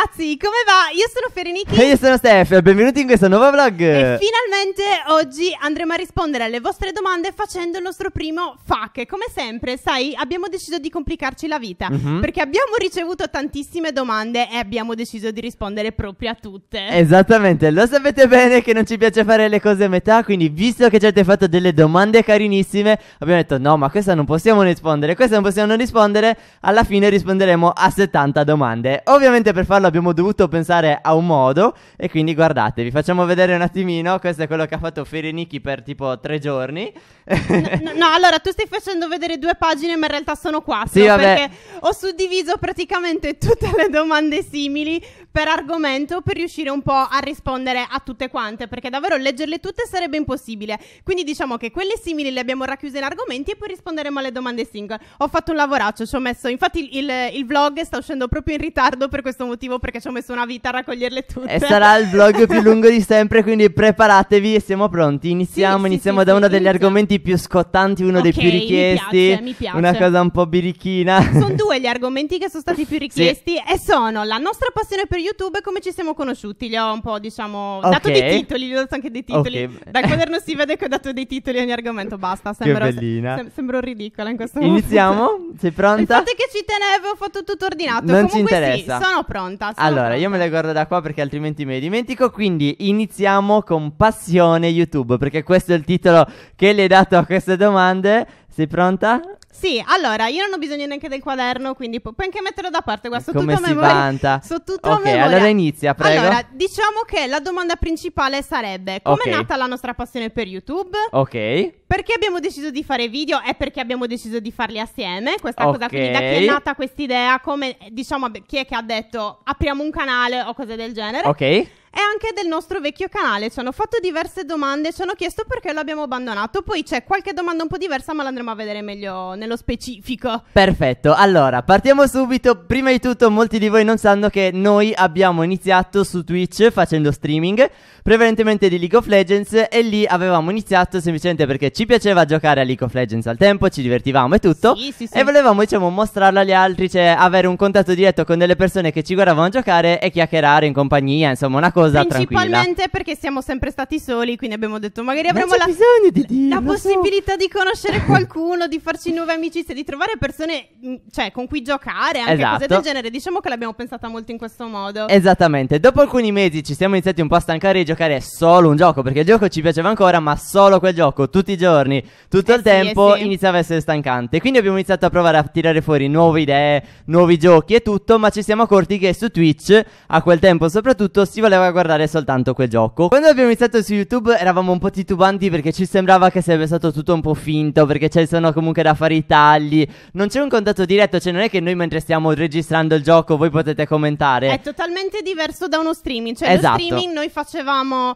ragazzi, come va? Io sono Ferenichi. E io sono Steph, benvenuti in questo nuovo vlog. E finalmente oggi andremo a rispondere alle vostre domande facendo il nostro primo FAQ. Come sempre, sai, abbiamo deciso di complicarci la vita mm-hmm. perché abbiamo ricevuto tantissime domande e abbiamo deciso di rispondere proprio a tutte. Esattamente, lo sapete bene che non ci piace fare le cose a metà, quindi visto che ci avete fatto delle domande carinissime, abbiamo detto no, ma questa non possiamo rispondere, questa non possiamo rispondere, alla fine risponderemo a 70 domande. Ovviamente per farlo abbiamo dovuto pensare a un modo e quindi guardate, vi facciamo vedere un attimino, questo è quello che ha fatto Ferenicchi per tipo tre giorni. No, no, no, allora tu stai facendo vedere due pagine ma in realtà sono quattro sì, perché ho suddiviso praticamente tutte le domande simili per argomento per riuscire un po' a rispondere a tutte quante, perché davvero leggerle tutte sarebbe impossibile. Quindi diciamo che quelle simili le abbiamo racchiuse in argomenti e poi risponderemo alle domande singole. Ho fatto un lavoraccio, ci ho messo, infatti il, il, vlog sta uscendo proprio in ritardo per questo motivo, perché ci ho messo una vita a raccoglierle tutte. E sarà il vlog più lungo di sempre, quindi preparatevi e siamo pronti. Iniziamo, sì, iniziamo sì, da sì, uno inizio. degli argomenti più scottanti, uno okay, dei più richiesti. Mi piace, mi piace. Una cosa un po' birichina. Sono due gli argomenti che sono stati più richiesti e sono la nostra passione per per YouTube come ci siamo conosciuti. Gli ho un po', diciamo, okay. dato dei titoli, gli ho dato anche dei titoli. Okay. Dal quaderno si vede che ho dato dei titoli a ogni argomento, basta. Sembro, se, sembro ridicola in questo momento. Iniziamo? Sei pronta? Il fatto che ci tenevo, ho fatto tutto ordinato. Non Comunque ci interessa. Sì, sono pronta. Sono allora, pronta. io me le guardo da qua perché altrimenti me le dimentico. Quindi iniziamo con passione YouTube, perché questo è il titolo che le hai dato a queste domande. Sei pronta? Sì, allora, io non ho bisogno neanche del quaderno, quindi pu- puoi anche metterlo da parte, guarda, sto Come tutto a si memoria. vanta. So tutto ok, memoria. allora inizia, prego. Allora, diciamo che la domanda principale sarebbe: come è Ok. nata la nostra passione per YouTube? ok. Perché abbiamo deciso di fare video e perché abbiamo deciso di farli assieme? Questa cosa Ok. quindi da chi è nata questa idea? Come diciamo chi è che ha detto apriamo un canale o cose del genere? Ok e anche del nostro vecchio canale. Ci hanno fatto diverse domande, ci hanno chiesto perché l'abbiamo abbandonato. Poi c'è qualche domanda un po' diversa, ma l'andremo a vedere meglio nello specifico. Perfetto, allora partiamo subito. Prima di tutto, molti di voi non sanno che noi abbiamo iniziato su Twitch facendo streaming, prevalentemente di League of Legends, e lì avevamo iniziato semplicemente perché ci piaceva giocare a League of Legends al tempo, ci divertivamo e tutto. Sì, sì, sì. E volevamo, diciamo, mostrarlo agli altri, cioè avere un contatto diretto con delle persone che ci guardavano giocare e chiacchierare in compagnia, insomma, una cosa cosa tranquilla. Principalmente perché siamo sempre stati soli, quindi abbiamo detto magari avremo ma la, di dirlo, la possibilità so. di conoscere qualcuno, di farci nuove amicizie, di trovare persone mm, cioè, con cui giocare, anche esatto. cose del esatto. genere. Diciamo che l'abbiamo pensata molto in questo modo. Esattamente. Dopo alcuni mesi ci siamo iniziati un po' a stancare di giocare solo un gioco, perché il gioco ci piaceva ancora, ma solo quel gioco, tutti i giorni, tutto eh il sì, tempo, eh sì. iniziava a essere stancante. Quindi abbiamo iniziato a provare a tirare fuori nuove idee, nuovi giochi e tutto, ma ci siamo accorti che su Twitch, a quel tempo soprattutto, si voleva a guardare soltanto quel gioco. Quando abbiamo iniziato su YouTube eravamo un po' titubanti perché ci sembrava che sarebbe stato tutto un po' finto, perché ci sono comunque da fare i tagli, non c'è un contatto diretto, cioè non è che noi mentre stiamo registrando il gioco voi potete commentare. È totalmente diverso da uno streaming, cioè esatto. lo streaming noi facevamo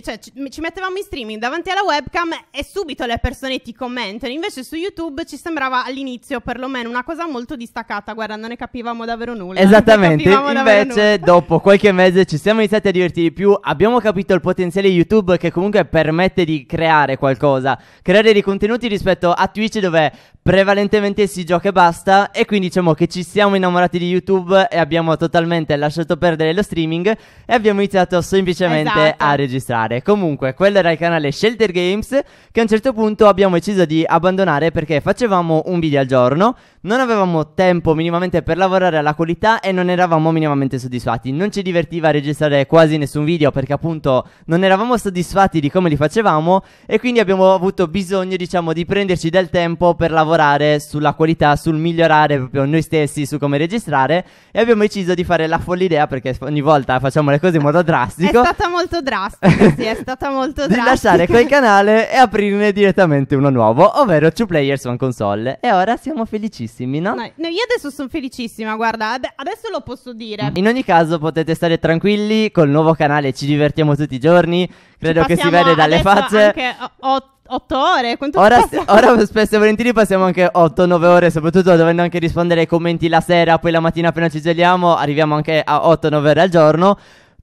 cioè ci, mettevamo in streaming davanti alla webcam e subito le persone ti commentano. Invece su YouTube ci sembrava all'inizio perlomeno una cosa molto distaccata, guarda, non ne capivamo davvero nulla. Esattamente. Invece nulla. dopo qualche mese ci siamo iniziati continuate a divertirvi di più. Abbiamo capito il potenziale YouTube che comunque permette di creare qualcosa, creare dei contenuti rispetto a Twitch dove prevalentemente si gioca e basta e quindi diciamo che ci siamo innamorati di YouTube e abbiamo totalmente lasciato perdere lo streaming e abbiamo iniziato semplicemente esatto. a registrare. Comunque, quello era il canale Shelter Games che a un certo punto abbiamo deciso di abbandonare perché facevamo un video al giorno non avevamo tempo minimamente per lavorare alla qualità e non eravamo minimamente soddisfatti. Non ci divertiva registrare quasi nessun video perché appunto non eravamo soddisfatti di come li facevamo e quindi abbiamo avuto bisogno diciamo di prenderci del tempo per lavorare sulla qualità, sul migliorare proprio noi stessi, su come registrare e abbiamo deciso di fare la folle idea perché ogni volta facciamo le cose in modo drastico. È stata molto drastica, sì, è stata molto drastica. di lasciare quel canale e aprirne direttamente uno nuovo, ovvero 2 Players One Console. E ora siamo felicissimi felicissimi, no? no? io adesso sono felicissima, guarda, ad- adesso lo posso dire. In ogni caso potete stare tranquilli, col nuovo canale ci divertiamo tutti i giorni, credo che si vede dalle facce. Anche 8 8 ore? Quanto ora, ora spesso e volentieri passiamo anche 8-9 ore, soprattutto dovendo anche rispondere ai commenti la sera, poi la mattina appena ci svegliamo, arriviamo anche a 8-9 ore al giorno.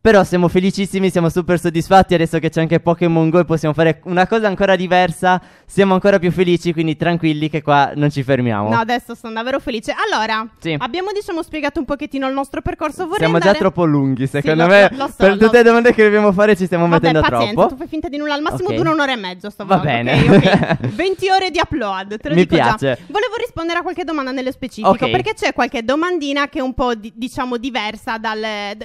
Però siamo felicissimi, siamo super soddisfatti adesso che c'è anche Pokémon Go e possiamo fare una cosa ancora diversa. Siamo ancora più felici, quindi tranquilli che qua non ci fermiamo. No, adesso sono davvero felice. Allora, sì. abbiamo diciamo spiegato un pochettino il nostro percorso. Vorrei siamo andare... già troppo lunghi, secondo sì, me. Lo, lo so, per lo... tutte le domande che dobbiamo fare ci stiamo Vabbè, mettendo pazienza, troppo. Tu fai finta di nulla, al massimo okay. dura un'ora e mezzo sto Va bene. Okay, okay. 20 ore di upload, te lo Mi dico piace. Già. Volevo rispondere a qualche domanda nello specifico, perché c'è qualche domandina che è un po' di, diciamo diversa dal,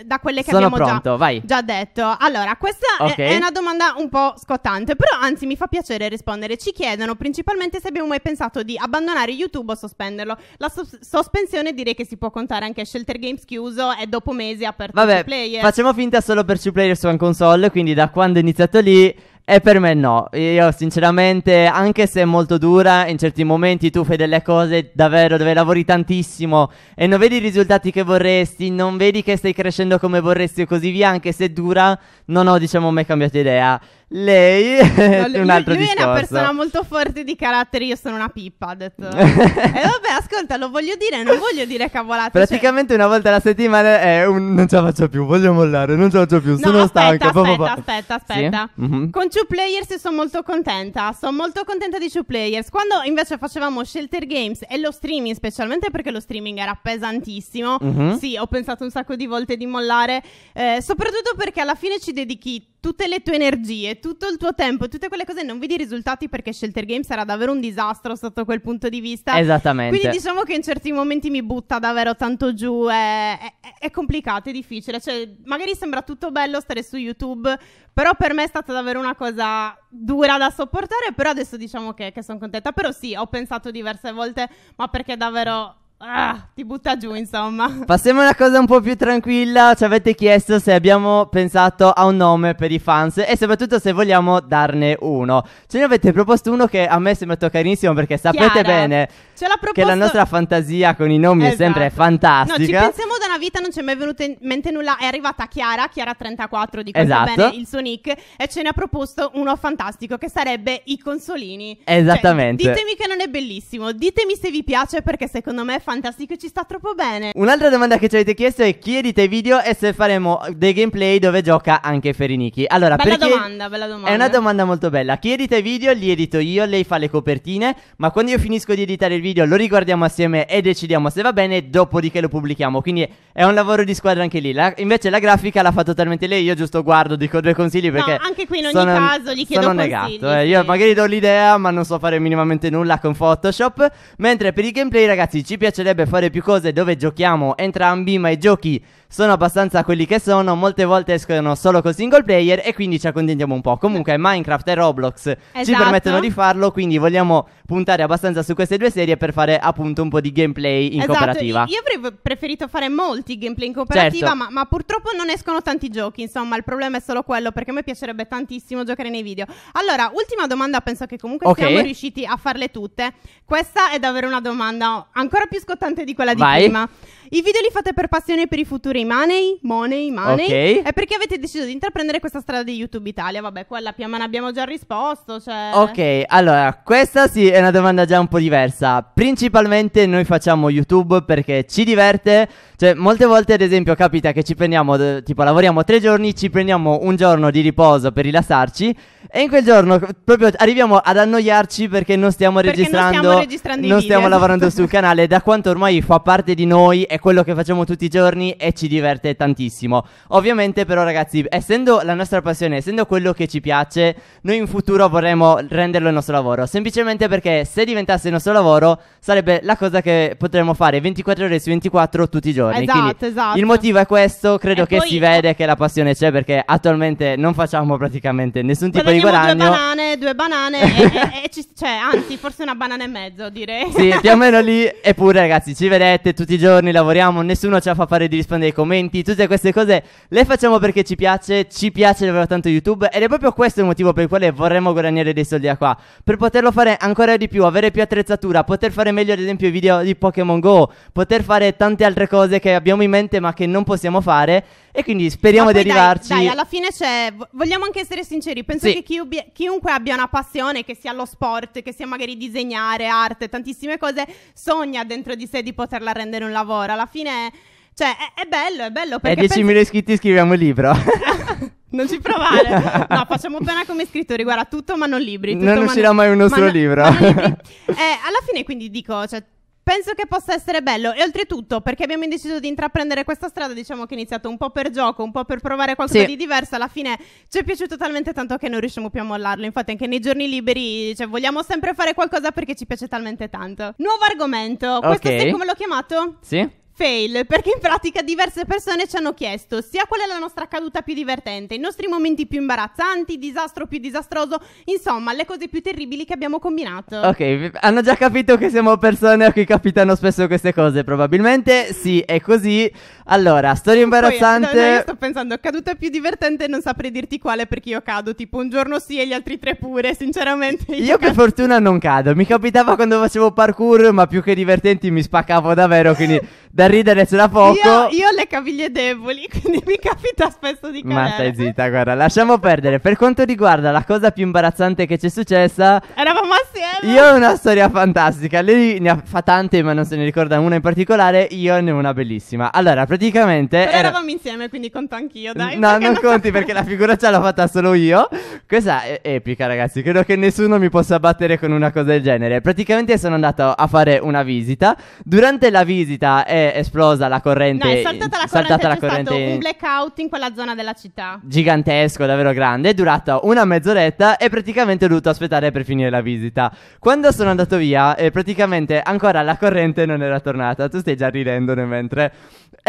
da quelle che sono abbiamo pronto. già detto, vai. Già detto. Allora, questa okay. è, è, una domanda un po' scottante, però anzi mi fa piacere rispondere. Ci chiedono principalmente se abbiamo mai pensato di abbandonare YouTube o sospenderlo. La so- sospensione direi che si può contare anche Shelter Games chiuso e dopo mesi aperto Vabbè, player. Facciamo finta solo per su player su un console, quindi da quando è iniziato lì e per me no, io sinceramente, anche se è molto dura, in certi momenti tu fai delle cose davvero dove lavori tantissimo e non vedi i risultati che vorresti, non vedi che stai crescendo come vorresti e così via, anche se è dura, non ho diciamo mai cambiato idea. Lei è un altro lui, lui è una persona molto forte di carattere, io sono una pippa, ha detto. e vabbè, ascolta, lo voglio dire, non voglio dire cavolate. Cioè Praticamente cioè... una volta alla settimana è un non ce la faccio più, voglio mollare, non ce la faccio più, no, sono aspetta, stanca. Aspetta, pa, aspetta, aspetta. Sì? Mm-hmm. Con Two Players sono molto contenta, sono molto contenta di Two Players. Quando invece facevamo Shelter Games e lo streaming, specialmente perché lo streaming era pesantissimo, mm-hmm. sì, ho pensato un sacco di volte di mollare, eh, soprattutto perché alla fine ci dedichi tutte le tue energie, tutto il tuo tempo tutte quelle cose non vedi i risultati perché Shelter Game sarà davvero un disastro sotto quel punto di vista. Esattamente. Quindi diciamo che in certi momenti mi butta davvero tanto giù, è, è, è complicato, è difficile. Cioè, magari sembra tutto bello stare su YouTube, però per me è stata davvero una cosa dura da sopportare, però adesso diciamo che, che sono contenta. Però sì, ho pensato diverse volte, ma perché davvero Ah, ti butta giù, insomma. Passiamo a una cosa un po' più tranquilla. Ci avete chiesto se abbiamo pensato a un nome per i fans e soprattutto se vogliamo darne uno. Ce ne avete proposto uno che a me sembra toccarissimo perché sapete Chiara, bene proposto... che la nostra fantasia con i nomi esatto. è sempre esatto. fantastica. No, ci pensiamo da una vita, non ci è mai venuto in mente nulla. È arrivata Chiara, Chiara34, di cui esatto. bene il suo nick, e ce ne ha proposto uno fantastico che sarebbe i consolini. Cioè, Esattamente. Cioè, ditemi che non è bellissimo, ditemi se vi piace perché secondo me è fantastico, ci sta troppo bene. Un'altra domanda che ci avete chiesto è chi edita i video e se faremo dei gameplay dove gioca anche Ferinichi. Allora, bella domanda, bella domanda. È una domanda molto bella. Chi edita i video li edito io, lei fa le copertine, ma quando io finisco di editare il video lo riguardiamo assieme e decidiamo se va bene, dopodiché lo pubblichiamo. Quindi è un lavoro di squadra anche lì. La, invece la grafica la fa totalmente lei, io giusto guardo, dico due consigli perché... No, anche qui in ogni sono, caso gli chiedo... Sono negato, eh. sì. io magari do l'idea ma non so fare minimamente nulla con Photoshop. Mentre per i gameplay ragazzi ci piace piacerebbe fare più cose dove giochiamo entrambi, ma i giochi sono abbastanza quelli che sono, molte volte escono solo con single player e quindi ci accontentiamo un po'. Comunque Minecraft e Roblox esatto. ci permettono di farlo, quindi vogliamo puntare abbastanza su queste due serie per fare appunto un po' di gameplay in esatto. cooperativa. Io avrei preferito fare molti gameplay in cooperativa, certo. ma, ma, purtroppo non escono tanti giochi, insomma, il problema è solo quello perché a me piacerebbe tantissimo giocare nei video. Allora, ultima domanda, penso che comunque okay. siamo riusciti a farle tutte. Questa è davvero una domanda ancora più scottante di quella di Vai. prima. I video li fate per passione per i futuri money, money, money. Ok. È perché avete deciso di intraprendere questa strada di YouTube Italia? Vabbè, quella più o abbiamo già risposto, cioè... Ok, allora, questa sì è una domanda già un po' diversa. Principalmente noi facciamo YouTube perché ci diverte. Cioè, molte volte, ad esempio, capita che ci prendiamo, eh, tipo, lavoriamo tre giorni, ci prendiamo un giorno di riposo per rilassarci e in quel giorno proprio arriviamo ad annoiarci perché non stiamo perché registrando... non stiamo registrando Non stiamo lavorando sul canale, da quanto ormai fa parte di noi e quello che facciamo tutti i giorni e ci diverte tantissimo. Ovviamente però ragazzi, essendo la nostra passione, essendo quello che ci piace, noi in futuro vorremmo renderlo il nostro lavoro, semplicemente perché se diventasse il nostro lavoro sarebbe la cosa che potremmo fare 24 ore su 24 tutti i giorni. Esatto, Quindi, esatto. Il motivo è questo, credo e che poi... si vede che la passione c'è perché attualmente non facciamo praticamente nessun tipo di guadagno. Due banane, due banane e, e, e ci, cioè, anzi forse una banana e mezzo direi. Sì, più o meno lì, eppure ragazzi ci vedete tutti i giorni lavorando lavoriamo, nessuno la fa fare di rispondere ai commenti, tutte queste cose le facciamo perché ci piace, ci piace davvero tanto YouTube ed è proprio questo il motivo per il quale vorremmo guadagnare dei soldi da qua, per poterlo fare ancora di più, avere più attrezzatura, poter fare meglio ad esempio i video di Pokémon Go, poter fare tante altre cose che abbiamo in mente ma che non possiamo fare e quindi speriamo di arrivarci. Dai, dai, alla fine c'è, vogliamo anche essere sinceri, penso sì. che chiubbi, chiunque abbia una passione, che sia lo sport, che sia magari disegnare, arte, tantissime cose, sogna dentro di sé di poterla rendere un lavoro alla fine... Cioè, è, è bello, è bello perché... E 10.000 pensi... iscritti scriviamo il libro. Non ci provare. No, facciamo pena come scrittori. Guarda, tutto ma non libri. Tutto, non uscirà mai un nostro libro. Eh, alla fine, quindi dico, cioè, penso che possa essere bello. E oltretutto, perché abbiamo deciso di intraprendere questa strada, diciamo che è iniziato un po' per gioco, un po' per provare qualcosa sì. di diverso. Alla fine ci è piaciuto talmente tanto che non riusciamo più a mollarlo. Infatti, anche nei giorni liberi, cioè, vogliamo sempre fare qualcosa perché ci piace talmente tanto. Nuovo argomento. Questo okay. sei come l'ho chiamato? Sì fail, perché in pratica diverse persone ci hanno chiesto sia qual è la nostra caduta più divertente, i nostri momenti più imbarazzanti, il disastro più disastroso, insomma, le cose più terribili che abbiamo combinato. Ok, hanno già capito che siamo persone a cui capitano spesso queste cose, probabilmente sì, è così. Allora, storia imbarazzante. Poi, no, no, io sto pensando, caduta più divertente, non saprei dirti quale perché io cado, tipo un giorno sì e gli altri tre pure, sinceramente. Io, io per fortuna non cado, mi capitava quando facevo parkour, ma più che divertenti mi spaccavo davvero, quindi da ridere c'è da poco. Io, io, ho le caviglie deboli, quindi mi capita spesso di cadere. Ma stai zitta, guarda, lasciamo perdere. Per quanto riguarda la cosa più imbarazzante che ci è successa, eravamo assieme. Io ho una storia fantastica. Lei ne ha fa tante, ma non se ne ricorda una in particolare. Io ne ho una bellissima. Allora, praticamente. Però era... eravamo insieme, quindi conto anch'io, dai. No, non, non conti perché la figura ce l'ho fatta solo io. Questa è epica, ragazzi. Credo che nessuno mi possa battere con una cosa del genere. Praticamente sono andato a fare una visita. Durante la visita. Eh, è esplosa la corrente. No, è saltata la saltata corrente. Saltata la corrente stato un blackout in quella zona della città. Gigantesco, davvero grande. È durata una mezz'oretta e praticamente ho dovuto aspettare per finire la visita. Quando sono andato via, eh, praticamente ancora la corrente non era tornata. Tu stai già ridendo mentre.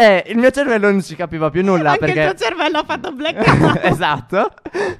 Eh, il mio cervello non ci capiva più nulla Anche perché... il tuo cervello ha fatto blackout. esatto.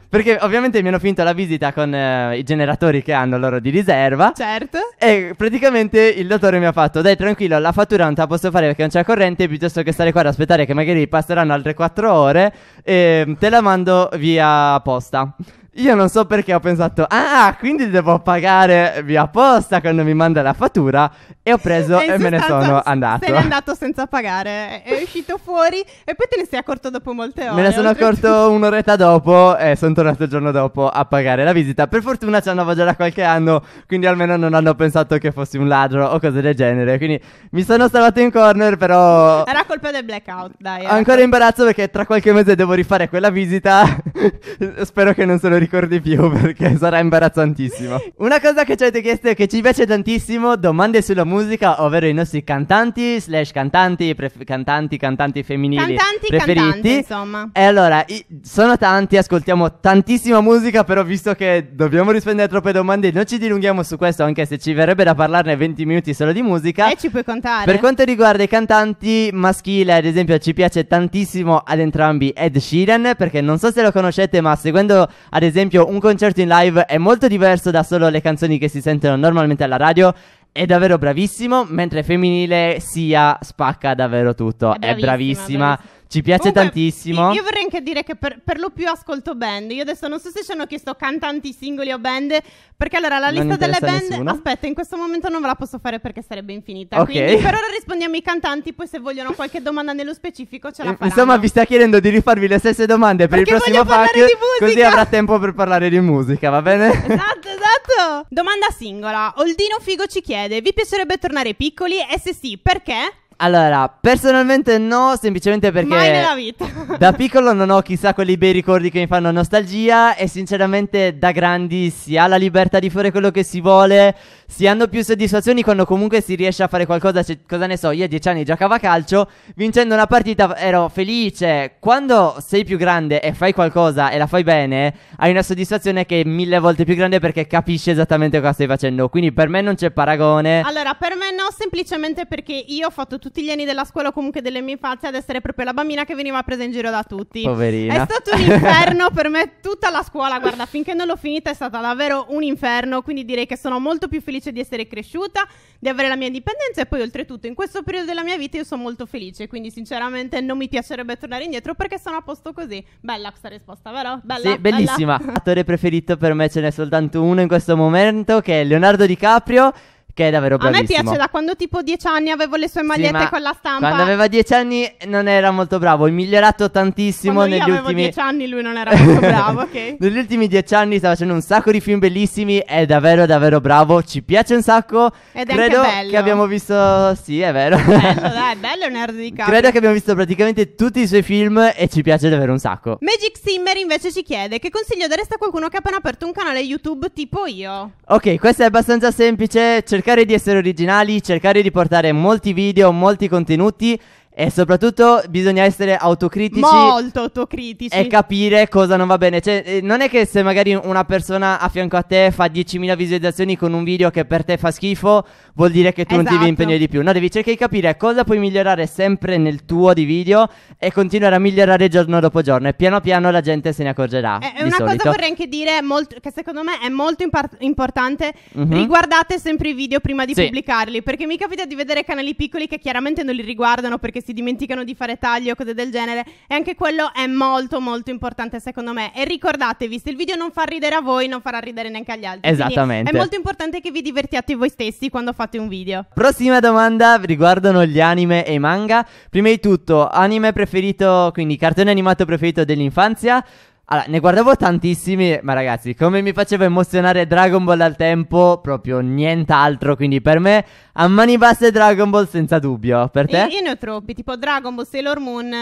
Perché ovviamente mi hanno finito la visita con eh, i generatori che hanno loro di riserva. Certo. E praticamente il dottore mi ha fatto, dai tranquillo, la fattura non te la posso fare perché non c'è corrente, piuttosto che stare qua ad aspettare che magari passeranno altre 4 ore, e ehm, te la mando via posta. Io non so perché ho pensato, ah, quindi devo pagare via posta quando mi manda la fattura. E ho preso e, e me ne sono andato. Se n'è andato senza pagare, è uscito fuori e poi te ne sei accorto dopo molte ore. Me ne sono accorto un'oretta dopo e sono tornato il giorno dopo a pagare la visita. Per fortuna ci andavo già da qualche anno, quindi almeno non hanno pensato che fossi un ladro o cose del genere. Quindi mi sono salvato in corner, però. Era colpa del blackout, dai. Eh. Ancora colpa. imbarazzo perché tra qualche mese devo rifare quella visita. Spero che non sono ricordi più perché sarà imbarazzantissimo. Una cosa che ci avete chiesto e che ci piace tantissimo, domande sulla musica, ovvero i nostri cantanti, slash cantanti, pref- cantanti, cantanti femminili cantanti, preferiti. Cantanti, insomma. E allora, i- sono tanti, ascoltiamo tantissima musica, però visto che dobbiamo rispondere a troppe domande, non ci dilunghiamo su questo, anche se ci verrebbe da parlarne 20 minuti solo di musica. E ci puoi contare. Per quanto riguarda i cantanti maschili, ad esempio, ci piace tantissimo ad entrambi Ed Sheeran, perché non so se lo conoscete, ma seguendo ad esempio esempio un concerto in live è molto diverso da solo le canzoni che si sentono normalmente alla radio. È davvero bravissimo, mentre femminile sia spacca davvero tutto. È bravissima. È bravissima. bravissima ci piace Comunque, tantissimo. Io vorrei anche dire che per, per, lo più ascolto band. Io adesso non so se ci hanno chiesto cantanti singoli o band, perché allora la lista delle band. Nessuno. Aspetta, in questo momento non ve la posso fare perché sarebbe infinita. Okay. Quindi per ora rispondiamo ai cantanti, poi se vogliono qualche domanda nello specifico ce la eh, faranno. Insomma, vi sta chiedendo di rifarvi le stesse domande per perché il prossimo pack. Così avrà tempo per parlare di musica, va bene? Esatto, esatto. Domanda singola. Oldino Figo ci chiede: Vi piacerebbe tornare piccoli? E se sì, perché? Allora, personalmente no, semplicemente perché Mai nella vita. da piccolo non ho chissà quelli bei ricordi che mi fanno nostalgia e sinceramente da grandi si ha la libertà di fare quello che si vuole si hanno più soddisfazioni quando comunque si riesce a fare qualcosa. Cioè, cosa ne so, io a 10 anni giocavo a calcio, vincendo una partita ero felice. Quando sei più grande e fai qualcosa e la fai bene, hai una soddisfazione che è mille volte più grande perché capisci esattamente cosa stai facendo. Quindi per me non c'è paragone. Allora, per me no, semplicemente perché io ho fatto tutti gli anni della scuola, o comunque delle mie infanzie, ad essere proprio la bambina che veniva presa in giro da tutti. Poverina. È stato un inferno per me tutta la scuola, guarda, finché non l'ho finita è stata davvero un inferno, quindi direi che sono molto più felice felice di essere cresciuta, di avere la mia indipendenza e poi oltretutto in questo periodo della mia vita io sono molto felice, quindi sinceramente non mi piacerebbe tornare indietro perché sono a posto così. Bella questa risposta, vero? Bella, sì, bellissima. Bella. Attore preferito per me ce n'è soltanto uno in questo momento che è Leonardo DiCaprio che è davvero bravissimo. A me piace da quando tipo dieci anni avevo le sue magliette sì, con la stampa. Quando aveva dieci anni non era molto bravo, è migliorato tantissimo quando negli io avevo ultimi dieci anni lui non era molto bravo, ok? negli ultimi dieci anni sta facendo un sacco di film bellissimi, è davvero davvero bravo, ci piace un sacco. Ed è Credo anche bello. che abbiamo visto Sì, è vero. Bello, dai, bello di DiCaprio. Credo che abbiamo visto praticamente tutti i suoi film e ci piace davvero un sacco. Magic Simmer invece ci chiede che consiglio dareste a qualcuno che ha appena aperto un canale YouTube tipo io. Ok, questo è abbastanza semplice, cercate cercare di essere originali, cercare di portare molti video, molti contenuti e soprattutto bisogna essere autocritici. Molto autocritici. E capire cosa non va bene. Cioè, eh, non è che se magari una persona a fianco a te fa 10.000 visualizzazioni con un video che per te fa schifo, vuol dire che tu esatto. non ti esatto. impegni di più. No, devi cercare di capire cosa puoi migliorare sempre nel tuo di video e continuare a migliorare giorno dopo giorno. E piano piano la gente se ne accorgerà. E eh, una solito. cosa vorrei anche dire, molto, che secondo me è molto impar- importante. Mm-hmm. Riguardate sempre i video prima di sì. pubblicarli. Perché mi capita di vedere canali piccoli che chiaramente non li riguardano perché si si dimenticano di fare taglio, cose del genere. E anche quello è molto, molto importante secondo me. E ricordatevi, se il video non fa ridere a voi, non farà ridere neanche agli altri. Esattamente. Quindi è molto importante che vi divertiate voi stessi quando fate un video. Prossima domanda riguardano gli anime e i manga. Prima di tutto, anime preferito, quindi cartone animato preferito dell'infanzia. Allora, ne guardavo tantissimi, ma ragazzi, come mi faceva emozionare Dragon Ball al tempo, proprio nient'altro, quindi per me a mani basse Dragon Ball senza dubbio, per te? Io, io ne ho troppi, tipo Dragon Ball, Sailor Moon,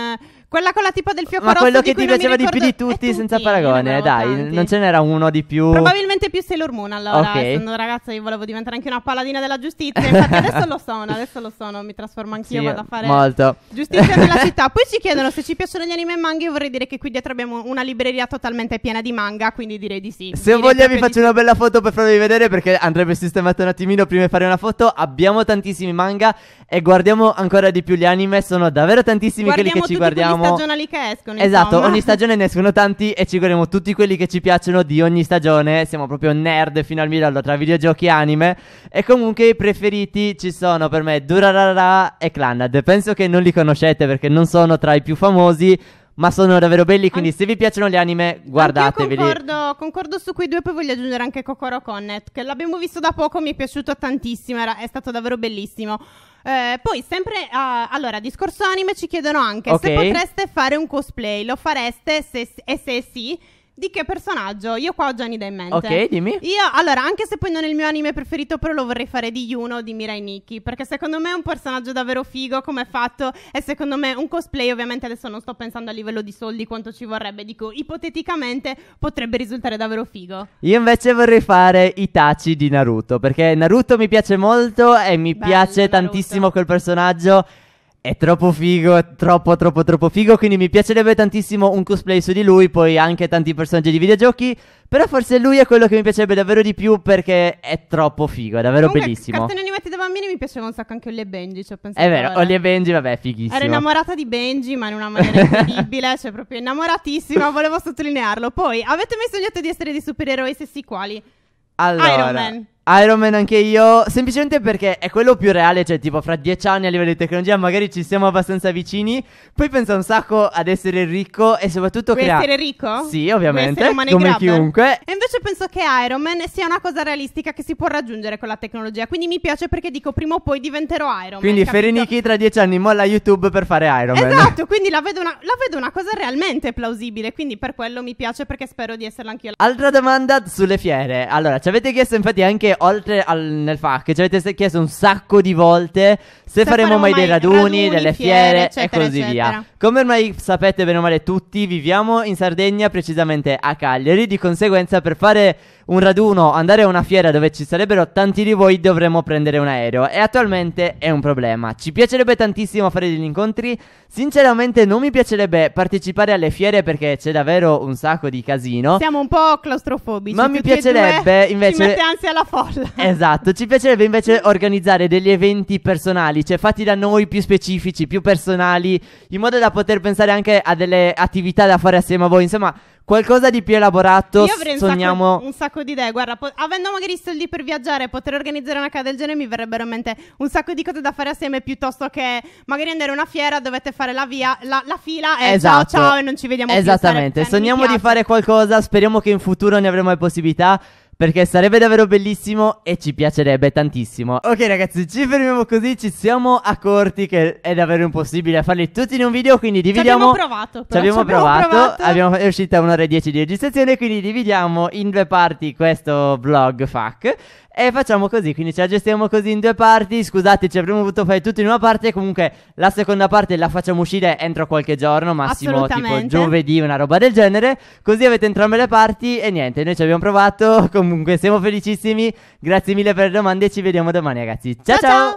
quella con la tipa del fiocco Ma rosso quello che ti piaceva di più di tutti, eh, senza paragone, dai, tanti. non ce n'era uno di più. Probabilmente più Sailor Moon allora, okay. essendo ragazza io volevo diventare anche una paladina della giustizia, infatti adesso lo sono, adesso lo sono, mi trasformo anch'io, sì, vado a fare molto. giustizia nella città. Poi ci chiedono se ci piacciono gli anime e manga, io vorrei dire che qui dietro abbiamo una libreria totalmente piena di manga, quindi direi di sì. Se voglia vi faccio una bella foto per farvi vedere perché andrebbe sistemata un attimino prima di fare una foto. Abbiamo tantissimi manga e guardiamo ancora di più gli anime, sono davvero tantissimi guardiamo quelli che ci guardiamo guardiamo. stagionali che escono. Esatto, insomma. ogni stagione ne escono tanti e ci guardiamo tutti quelli che ci piacciono di ogni stagione. Siamo proprio nerd fino al mirallo tra videogiochi e anime. E comunque i preferiti ci sono per me Durarara e Clannad. Penso che non li conoscete perché non sono tra i più famosi ma sono davvero belli. Quindi, An- se vi piacciono le anime, guardateveli. Concordo, concordo su quei due. Poi voglio aggiungere anche Kokoro Connet, che l'abbiamo visto da poco. Mi è piaciuto tantissimo. Era, è stato davvero bellissimo. Eh, poi, sempre uh, allora, discorso anime ci chiedono anche okay. se potreste fare un cosplay. Lo fareste se, e se sì di che personaggio? Io qua ho già un'idea in mente. Ok, dimmi. Io, allora, anche se poi non è il mio anime preferito, però lo vorrei fare di Yuno di Mirai Nikki, perché secondo me è un personaggio davvero figo come è fatto e secondo me un cosplay, ovviamente adesso non sto pensando a livello di soldi quanto ci vorrebbe, dico ipoteticamente potrebbe risultare davvero figo. Io invece vorrei fare Itachi di Naruto, perché Naruto mi piace molto e mi Bello, piace Naruto. tantissimo quel personaggio è troppo figo, è troppo troppo troppo figo, quindi mi piacerebbe tantissimo un cosplay su di lui, poi anche tanti personaggi di videogiochi, però forse lui è quello che mi piacerebbe davvero di più perché è troppo figo, è davvero Comunque, bellissimo. I cartoni animati da bambini mi piacevano un sacco anche Ollie e Benji, ci ho pensato. È vero, ora. Ollie e Benji, vabbè, fighissimo. Ero innamorata di Benji, ma in una maniera incredibile, cioè proprio innamoratissima, volevo sottolinearlo. Poi, avete mai sognato di essere dei supereroi se sì quali? Allora... Iron Man. Iron Man anche io, semplicemente perché è quello più reale, cioè tipo fra dieci anni a livello di tecnologia magari ci siamo abbastanza vicini, poi pensa un sacco ad essere ricco e soprattutto che. che... essere ricco? Sì, ovviamente, come grabber? chiunque. E invece penso che Iron Man sia una cosa realistica che si può raggiungere con la tecnologia. Quindi mi piace perché dico prima o poi diventerò Iron quindi Man. Quindi Ferinichi tra dieci anni molla YouTube per fare Iron esatto, Man. Esatto, quindi la vedo, una, la vedo, una, cosa realmente plausibile. Quindi per quello mi piace perché spero di esserla anch'io. Altra domanda sulle fiere. Allora, ci avete chiesto infatti anche oltre al, nel FAC, ci avete chiesto un sacco di volte se, se faremo, faremo mai, mai dei raduni, raduni delle fiere, eccetera, e così eccetera. via. Come ormai sapete bene o male tutti, viviamo in Sardegna, precisamente a Cagliari, di conseguenza per fare un raduno, andare a una fiera dove ci sarebbero tanti di voi dovremmo prendere un aereo e attualmente è un problema. Ci piacerebbe tantissimo fare degli incontri, sinceramente non mi piacerebbe partecipare alle fiere perché c'è davvero un sacco di casino. Siamo un po' claustrofobici. Ma mi piacerebbe invece... Ci mette ansia alla folla. Esatto, ci piacerebbe invece organizzare degli eventi personali, cioè fatti da noi più specifici, più personali, in modo da poter pensare anche a delle attività da fare assieme a voi, insomma qualcosa di più elaborato. Io avrei un, sogniamo... sacco, un sacco di idee. Guarda, po- avendo magari i soldi per viaggiare e poter organizzare una casa del genere, mi verrebbero in mente un sacco di cose da fare assieme piuttosto che magari andare a una fiera, dovete fare la, via, la, la fila e esatto. ciao ciao e non ci vediamo Esattamente. più. Esattamente. Sogniamo di fare qualcosa, speriamo che in futuro ne avremo le possibilità perché sarebbe davvero bellissimo e ci piacerebbe tantissimo. Ok ragazzi, ci fermiamo così, ci siamo accorti che è davvero impossibile farli tutti in un video, quindi dividiamo... Ci abbiamo provato. Però. Ci abbiamo, ci provato, provato. Abbiamo, è uscita un'ora e dieci di registrazione, quindi dividiamo in due parti questo vlog Fuck. E facciamo così, quindi ce la gestiamo così in due parti. Scusate, ci avremmo dovuto fare tutto in una parte. Comunque, la seconda parte la facciamo uscire entro qualche giorno, massimo tipo giovedì, una roba del genere. Così avete entrambe le parti. E niente, noi ci abbiamo provato. Comunque, siamo felicissimi. Grazie mille per le domande. e Ci vediamo domani, ragazzi. ciao! ciao. ciao.